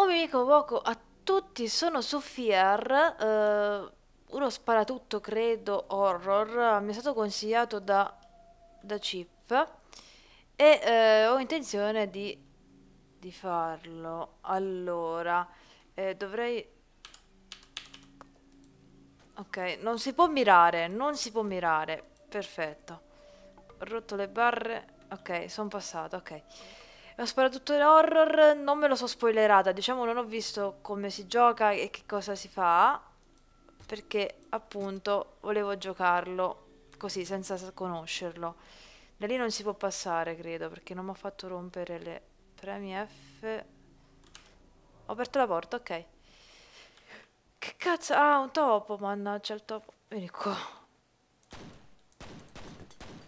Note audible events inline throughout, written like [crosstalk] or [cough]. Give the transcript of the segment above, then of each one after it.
O oh, mi dico poco a tutti, sono su Fear, eh, uno sparatutto credo horror, mi è stato consigliato da, da Chip e eh, ho intenzione di, di farlo. Allora, eh, dovrei... Ok, non si può mirare, non si può mirare, perfetto. Ho rotto le barre, ok, sono passato, ok. Lo sparatutto horror non me lo so spoilerata, diciamo non ho visto come si gioca e che cosa si fa, perché appunto volevo giocarlo così, senza conoscerlo. Da lì non si può passare, credo, perché non mi ha fatto rompere le premi F. Ho aperto la porta, ok. Che cazzo? Ah, un topo, mannaggia il topo. Vieni qua.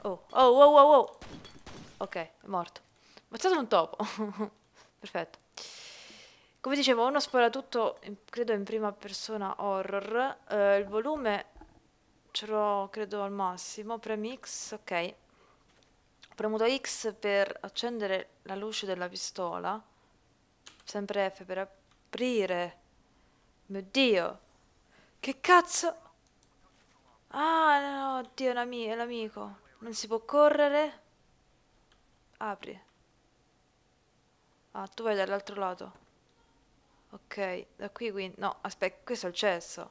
Oh, oh, oh, oh, oh. Ok, è morto. Ammazzato un topo. [laughs] Perfetto. Come dicevo, uno sparatutto, credo in prima persona horror. Eh, il volume ce l'ho, credo, al massimo. Premi X, ok. Ho Premuto X per accendere la luce della pistola. Sempre F per aprire. Mio Dio. Che cazzo? Ah, no, oddio, è l'amico. Non si può correre. Apri. Ah, tu vai dall'altro lato. Ok, da qui quindi... No, aspetta, questo è il cesso.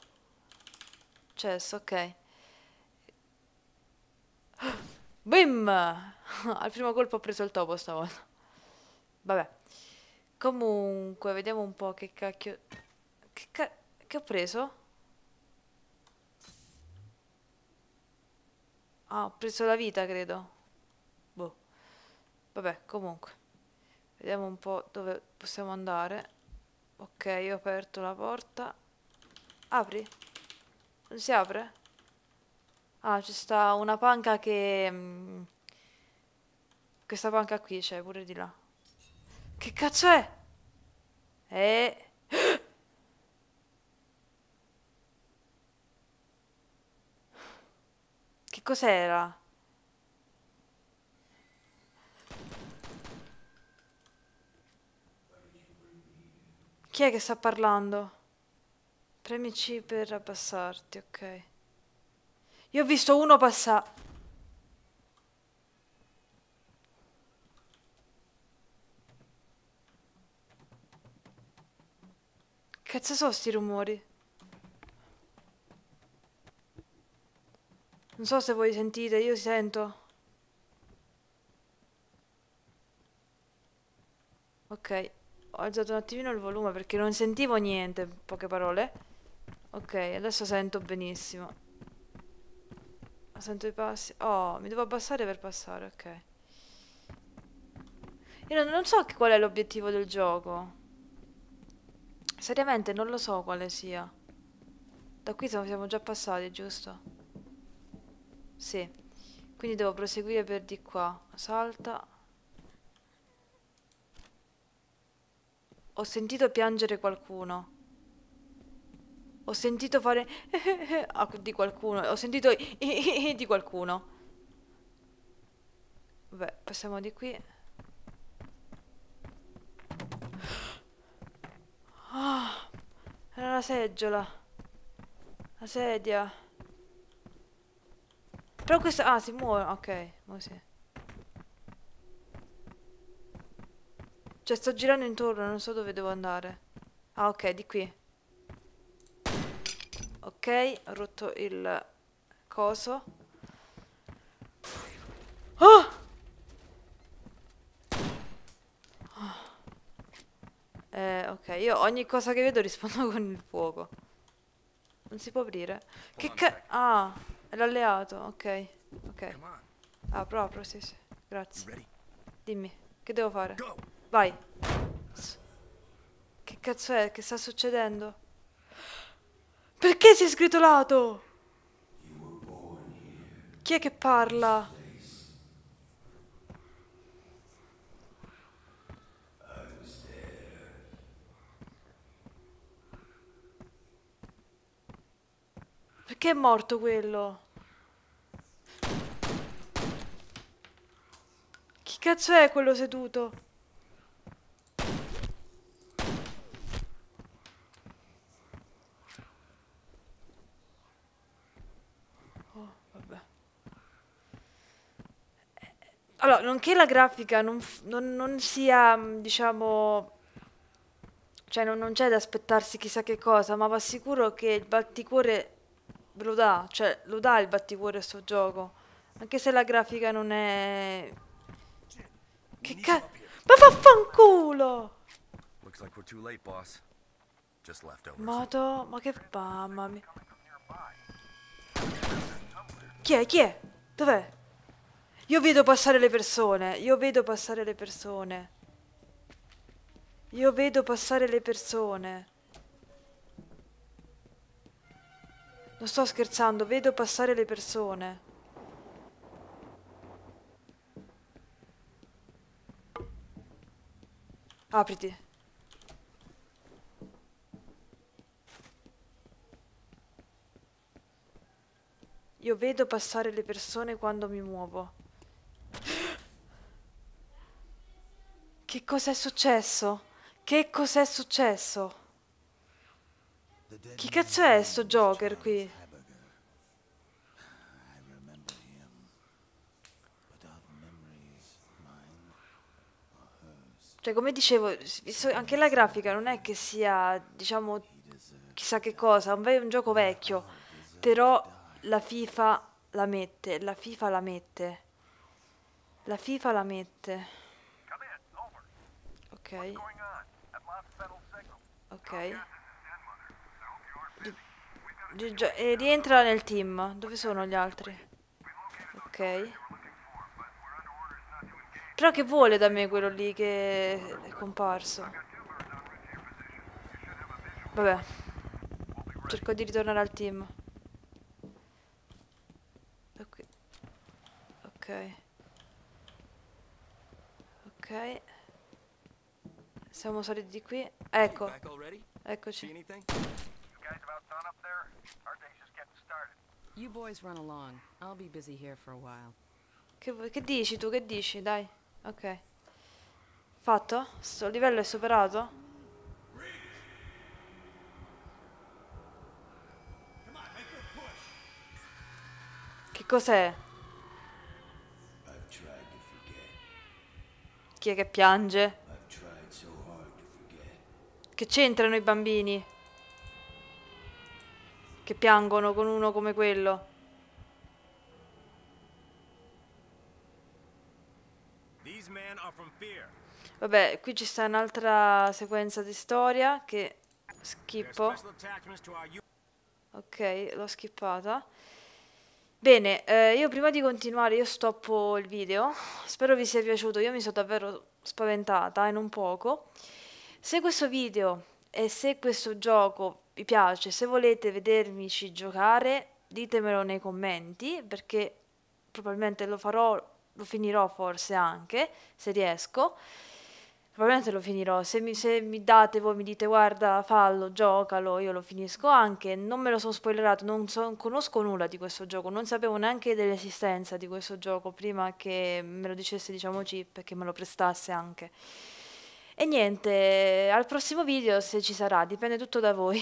Cesso, ok. Bim! [laughs] Al primo colpo ho preso il topo stavolta. Vabbè. Comunque, vediamo un po' che cacchio... Che, ca... che ho preso? Ah, ho preso la vita, credo. Boh. Vabbè, comunque. Vediamo un po' dove possiamo andare. Ok, ho aperto la porta. Apri. Non si apre? Ah, ci sta una panca che... Mm, questa panca qui c'è pure di là. Che cazzo è? Eh... [gasps] Che cos'era? Chi è che sta parlando? Premi C per abbassarti, ok. Io ho visto uno passare. Cazzo sono sti rumori? Non so se voi sentite, io sento. Ok ho alzato un attimino il volume perché non sentivo niente, poche parole. Ok, adesso sento benissimo. Sento i passi. Oh, mi devo abbassare per passare, ok. Io non, non so qual è l'obiettivo del gioco. Seriamente non lo so quale sia. Da qui siamo già passati, giusto? Sì. Quindi devo proseguire per di qua. Salta. Ho sentito piangere qualcuno. Ho sentito fare [laughs] ah, di qualcuno. Ho sentito di qualcuno. Vabbè, passiamo di qui. Oh, era la seggiola. La sedia. Però questa... Ah, si muove. Ok, così. Cioè sto girando intorno, non so dove devo andare. Ah ok, di qui. Ok, ho rotto il coso. Oh! oh! Eh, ok, io ogni cosa che vedo rispondo [laughs] con il fuoco. Non si può aprire. Che ca... Ah, è l'alleato, ok. Ok. Ah, proprio, sì, sì. Grazie. Dimmi, che devo fare? Go! Vai. Che cazzo è? Che sta succedendo? Perché si è sgritolato? Chi è che parla? Perché è morto quello? Chi cazzo è quello seduto? nonché la grafica non, non, non sia, mm, diciamo, cioè non, non c'è da aspettarsi chissà che cosa, ma vi assicuro che il batticuore ve lo dà, cioè lo dà il batticuore a sto gioco, anche se la grafica non è... Cioè, che cazzo? Ma vaffanculo! Moto, ma che mamma mia. Chi è? Chi è? Dov'è? Io vedo passare le persone, io vedo passare le persone. Io vedo passare le persone. Non sto scherzando, vedo passare le persone. Apriti. Io vedo passare le persone quando mi muovo. Che cos'è successo? Che cos'è successo? Chi cazzo è sto Joker qui? Cioè, come dicevo, anche la grafica non è che sia, diciamo, chissà che cosa, è un gioco vecchio, però la FIFA la mette, la FIFA la mette, la FIFA la mette. Ok. Ok. E eh, rientra nel team. Dove sono gli altri? Ok. Però che vuole da me quello lì che è comparso? Vabbè. Cerco di ritornare al team. Da qui. Ok. Ok. Siamo saliti di qui. Ecco. Eccoci. Che, che dici tu? Che dici? Dai. Ok. Fatto? Sto livello è superato? Che cos'è? Chi è che piange? Che c'entrano i bambini? Che piangono con uno come quello. Vabbè, qui ci sta un'altra sequenza di storia che schippo. Ok, l'ho schippata. Bene, eh, io prima di continuare io stoppo il video. Spero vi sia piaciuto, io mi sono davvero spaventata e eh, non poco. Se questo video e se questo gioco vi piace, se volete vedermici giocare, ditemelo nei commenti perché probabilmente lo farò, lo finirò forse anche, se riesco. Probabilmente lo finirò, se mi, se mi date voi, mi dite guarda fallo, giocalo, io lo finisco anche, non me lo sono spoilerato, non so, conosco nulla di questo gioco, non sapevo neanche dell'esistenza di questo gioco prima che me lo dicesse diciamo Chip che me lo prestasse anche. E niente, al prossimo video se ci sarà, dipende tutto da voi.